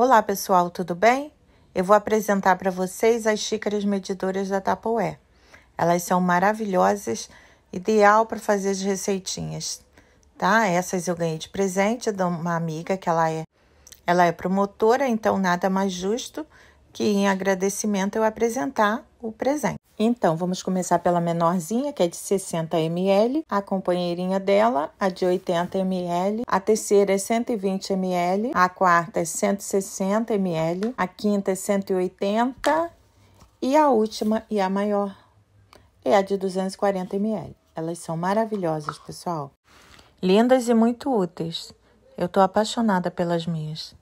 Olá, pessoal, tudo bem? Eu vou apresentar para vocês as xícaras medidoras da Tupperware. Elas são maravilhosas, ideal para fazer as receitinhas, tá? Essas eu ganhei de presente de uma amiga que ela é, ela é promotora, então nada mais justo que em agradecimento eu apresentar o presente. Então, vamos começar pela menorzinha, que é de 60 ml, a companheirinha dela, a de 80 ml, a terceira é 120 ml, a quarta é 160 ml, a quinta é 180 e a última e a maior é a de 240 ml. Elas são maravilhosas, pessoal. Lindas e muito úteis. Eu tô apaixonada pelas minhas.